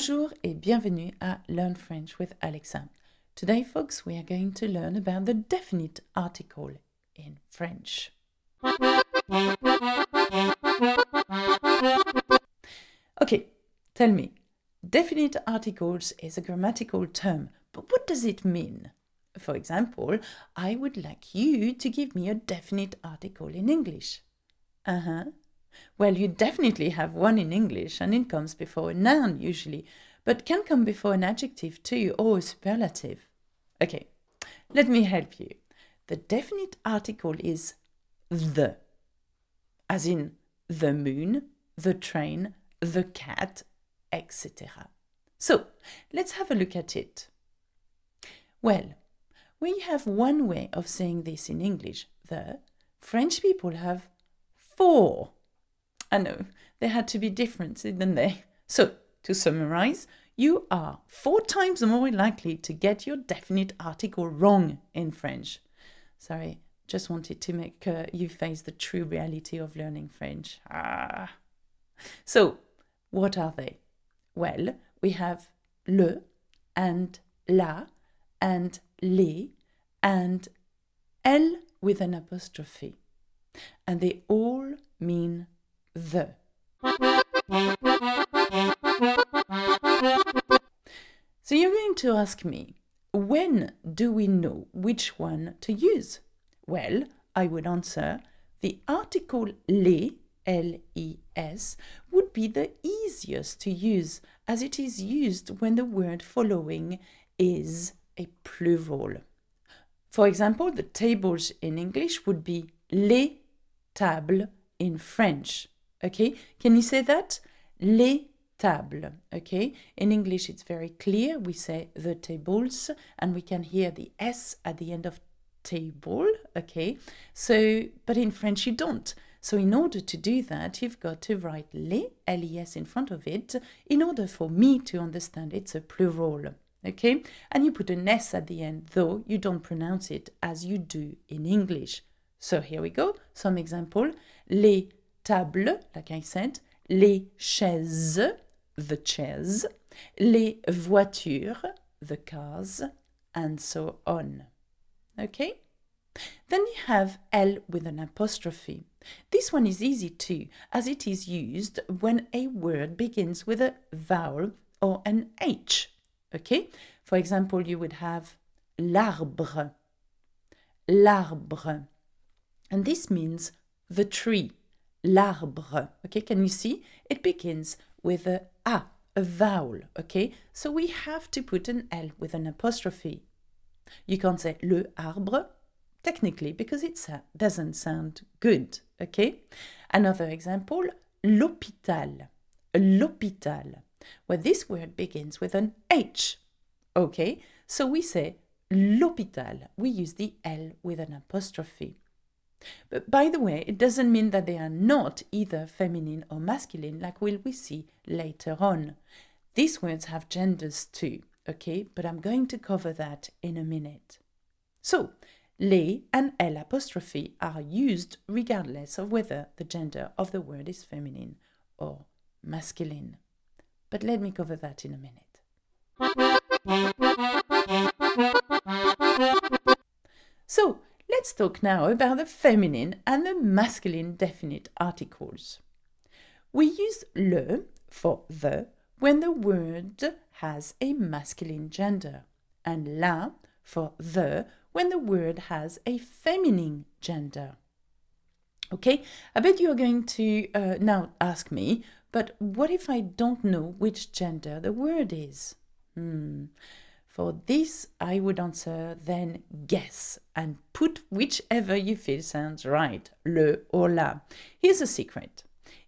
Bonjour et bienvenue à Learn French with Alexa. Today, folks, we are going to learn about the definite article in French. Okay, tell me, definite articles is a grammatical term, but what does it mean? For example, I would like you to give me a definite article in English. Uh huh. Well, you definitely have one in English, and it comes before a noun usually, but can come before an adjective too, or a superlative. Okay, let me help you. The definite article is the, as in the moon, the train, the cat, etc. So let's have a look at it. Well, we have one way of saying this in English, the. French people have four I know, they had to be different, didn't they? So, to summarize, you are four times more likely to get your definite article wrong in French. Sorry, just wanted to make uh, you face the true reality of learning French. Ah. So, what are they? Well, we have le and la and les and l with an apostrophe. And they all mean the. So you're going to ask me, when do we know which one to use? Well, I would answer the article les, L-E-S, would be the easiest to use as it is used when the word following is a plural. For example, the tables in English would be les tables in French. Okay, can you say that? Les tables. Okay, in English it's very clear. We say the tables and we can hear the S at the end of table. Okay, so but in French you don't. So in order to do that, you've got to write les, les in front of it in order for me to understand it's a plural. Okay, and you put an S at the end, though you don't pronounce it as you do in English. So here we go. Some example. Les table, la I les chaises, the chairs, les voitures, the cars, and so on. Okay? Then you have L with an apostrophe. This one is easy too, as it is used when a word begins with a vowel or an H. Okay? For example, you would have l'arbre, l'arbre, and this means the tree l'arbre. Okay, can you see? It begins with a A, a vowel. Okay, so we have to put an L with an apostrophe. You can't say le arbre, technically, because it doesn't sound good. Okay, another example, l'hôpital. L'hôpital, where this word begins with an H. Okay, so we say l'hôpital. We use the L with an apostrophe. But by the way, it doesn't mean that they are not either feminine or masculine, like will we see later on. These words have genders too, okay? But I'm going to cover that in a minute. So, le and l apostrophe are used regardless of whether the gender of the word is feminine or masculine. But let me cover that in a minute. So, Let's talk now about the feminine and the masculine definite articles. We use le for the when the word has a masculine gender and la for the when the word has a feminine gender. Okay, I bet you are going to uh, now ask me, but what if I don't know which gender the word is? Hmm. For this, I would answer then guess and put whichever you feel sounds right, le or la. Here's a secret.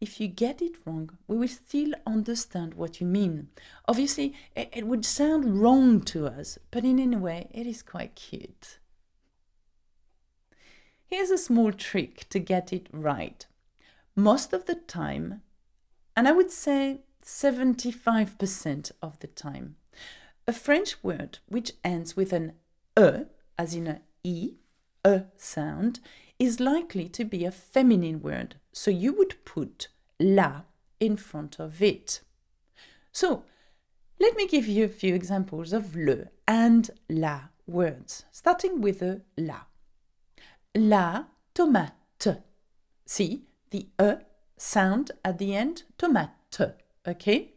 If you get it wrong, we will still understand what you mean. Obviously, it, it would sound wrong to us, but in any way, it is quite cute. Here's a small trick to get it right. Most of the time, and I would say 75% of the time, a French word which ends with an e, as in a e, e sound, is likely to be a feminine word, so you would put la in front of it. So, let me give you a few examples of le and la words, starting with a la. La tomate. See the e sound at the end, tomate. Okay?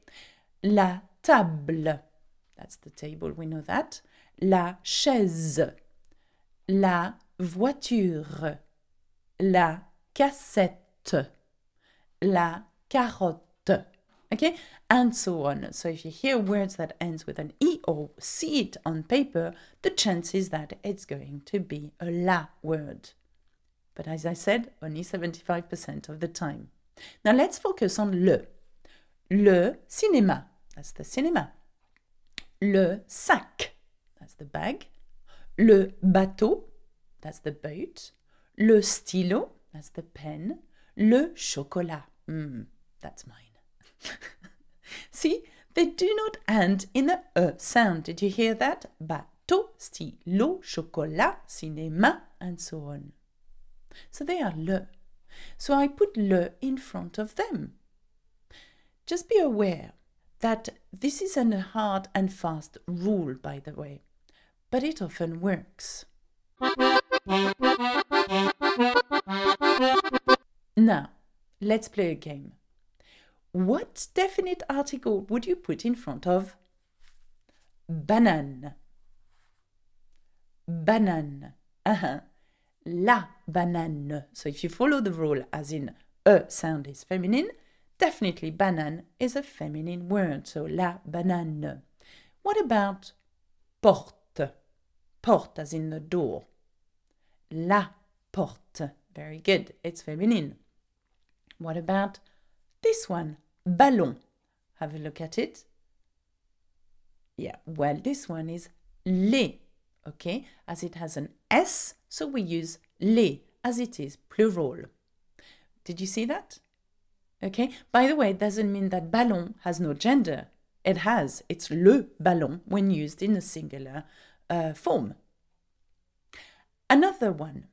La table. That's the table, we know that. La chaise. La voiture. La cassette. La carotte. Okay? And so on. So if you hear words that ends with an E or see it on paper, the chance is that it's going to be a la word. But as I said, only 75% of the time. Now let's focus on le. Le cinéma. That's the cinema le sac, that's the bag, le bateau, that's the boat, le stylo, that's the pen, le chocolat, mm, that's mine. See, they do not end in the e sound. Did you hear that? Bateau, stylo, chocolat, cinéma, and so on. So they are le. So I put le in front of them. Just be aware that this is a hard and fast rule, by the way, but it often works. Now, let's play a game. What definite article would you put in front of banane? Banane. Uh -huh. La banane. So if you follow the rule as in a sound is feminine, Definitely, banane is a feminine word, so la banane. What about porte? Porte as in the door. La porte. Very good, it's feminine. What about this one? Ballon. Have a look at it. Yeah, well, this one is les, okay? As it has an S, so we use les as it is plural. Did you see that? Okay? By the way, it doesn't mean that ballon has no gender. It has. It's le ballon when used in a singular uh, form. Another one.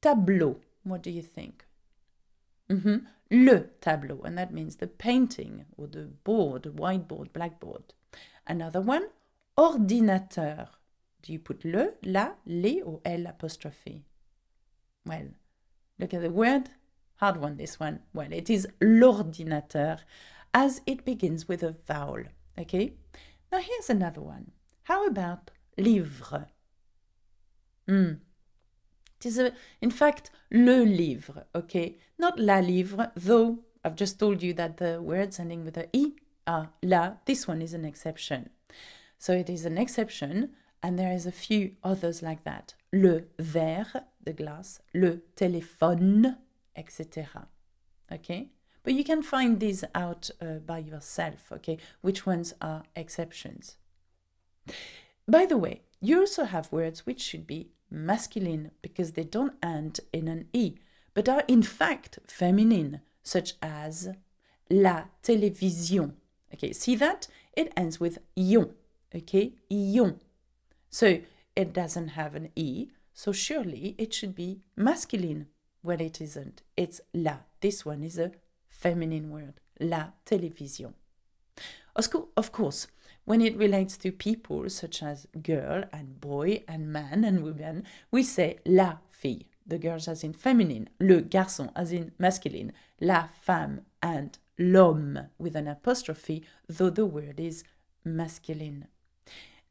Tableau. What do you think? Mm -hmm. Le tableau, and that means the painting or the board, whiteboard, blackboard. Another one, ordinateur. Do you put le, la, les, or l apostrophe? Well, look at the word Hard one, this one. Well, it is l'ordinateur, as it begins with a vowel. Okay? Now here's another one. How about livre? Hmm. It is, a, in fact, le livre, okay? Not la livre, though I've just told you that the words ending with a i are la. This one is an exception. So it is an exception, and there is a few others like that. Le verre, the glass, le téléphone, etc. Okay? But you can find these out uh, by yourself, okay? Which ones are exceptions. By the way, you also have words which should be masculine because they don't end in an E, but are in fact feminine, such as la télévision. Okay, see that? It ends with ion, okay? Ion. So it doesn't have an E, so surely it should be masculine well, it isn't. It's la. This one is a feminine word. La télévision. Of course, when it relates to people such as girl and boy and man and woman, we say la fille, the girls as in feminine, le garçon as in masculine, la femme and l'homme with an apostrophe, though the word is masculine.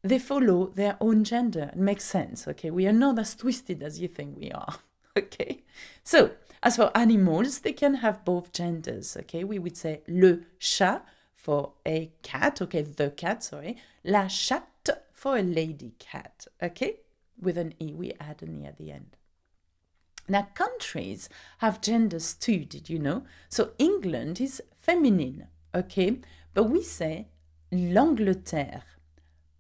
They follow their own gender. It makes sense, okay? We are not as twisted as you think we are. okay? So, as for animals, they can have both genders, okay? We would say le chat for a cat, okay, the cat, sorry, la chatte for a lady cat, okay? With an E, we add an E at the end. Now, countries have genders too, did you know? So, England is feminine, okay? But we say l'Angleterre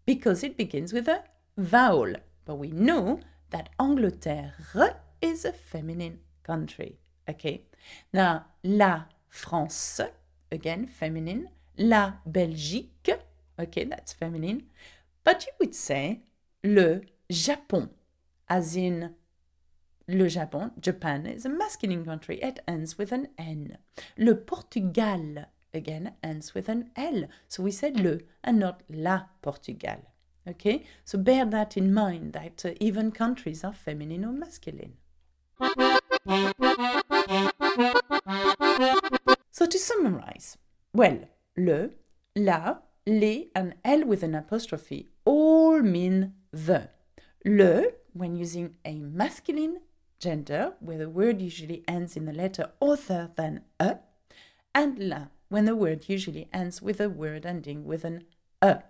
because it begins with a vowel. But we know that Angleterre is a feminine country. Okay. Now, la France, again, feminine. La Belgique, okay, that's feminine. But you would say le Japon, as in le Japon, Japan is a masculine country. It ends with an N. Le Portugal, again, ends with an L. So we said le and not la Portugal. Okay, so bear that in mind that uh, even countries are feminine or masculine. So to summarize, well, le, la, les, and l with an apostrophe all mean the. Le, when using a masculine gender, where the word usually ends in the letter other than a, and la, when the word usually ends with a word ending with an a,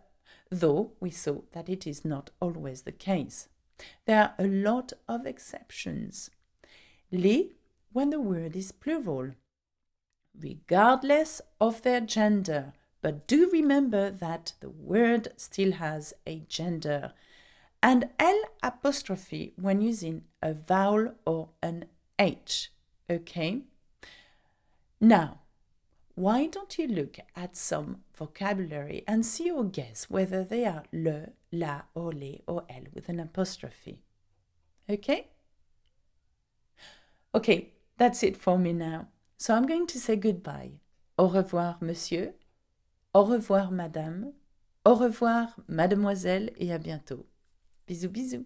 though we saw that it is not always the case. There are a lot of exceptions les when the word is plural, regardless of their gender. But do remember that the word still has a gender. And L apostrophe when using a vowel or an H. Okay? Now, why don't you look at some vocabulary and see or guess whether they are le, la, or les, or L with an apostrophe? Okay? Ok, that's it for me now. So I'm going to say goodbye. Au revoir, monsieur. Au revoir, madame. Au revoir, mademoiselle, et à bientôt. Bisous, bisous.